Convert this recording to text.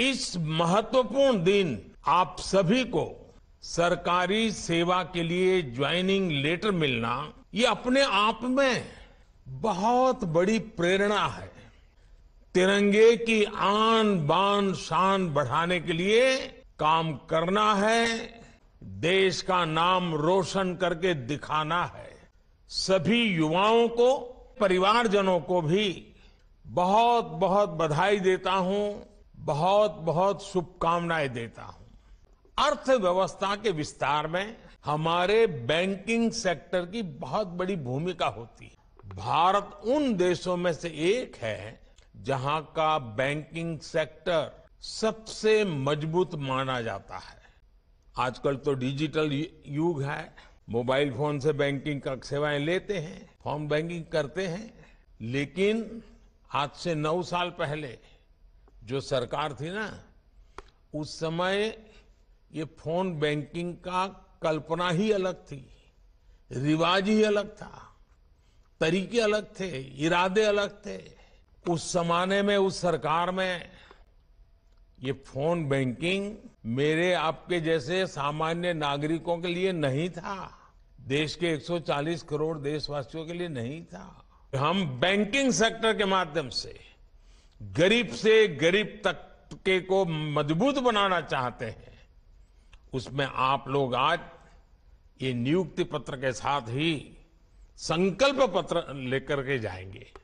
इस महत्वपूर्ण दिन आप सभी को सरकारी सेवा के लिए ज्वाइनिंग लेटर मिलना ये अपने आप में बहुत बड़ी प्रेरणा है तिरंगे की आन बान शान बढ़ाने के लिए काम करना है देश का नाम रोशन करके दिखाना है सभी युवाओं को परिवारजनों को भी बहुत बहुत बधाई देता हूं बहुत बहुत शुभकामनाएं देता हूं अर्थव्यवस्था के विस्तार में हमारे बैंकिंग सेक्टर की बहुत बड़ी भूमिका होती है भारत उन देशों में से एक है जहां का बैंकिंग सेक्टर सबसे मजबूत माना जाता है आजकल तो डिजिटल युग है मोबाइल फोन से बैंकिंग का सेवाएं लेते हैं फॉर्म बैंकिंग करते हैं लेकिन आज से नौ साल पहले जो सरकार थी ना उस समय ये फोन बैंकिंग का कल्पना ही अलग थी रिवाज ही अलग था तरीके अलग थे इरादे अलग थे उस जमाने में उस सरकार में ये फोन बैंकिंग मेरे आपके जैसे सामान्य नागरिकों के लिए नहीं था देश के 140 करोड़ देशवासियों के लिए नहीं था हम बैंकिंग सेक्टर के माध्यम से गरीब से गरीब तक के को मजबूत बनाना चाहते हैं उसमें आप लोग आज ये नियुक्ति पत्र के साथ ही संकल्प पत्र लेकर के जाएंगे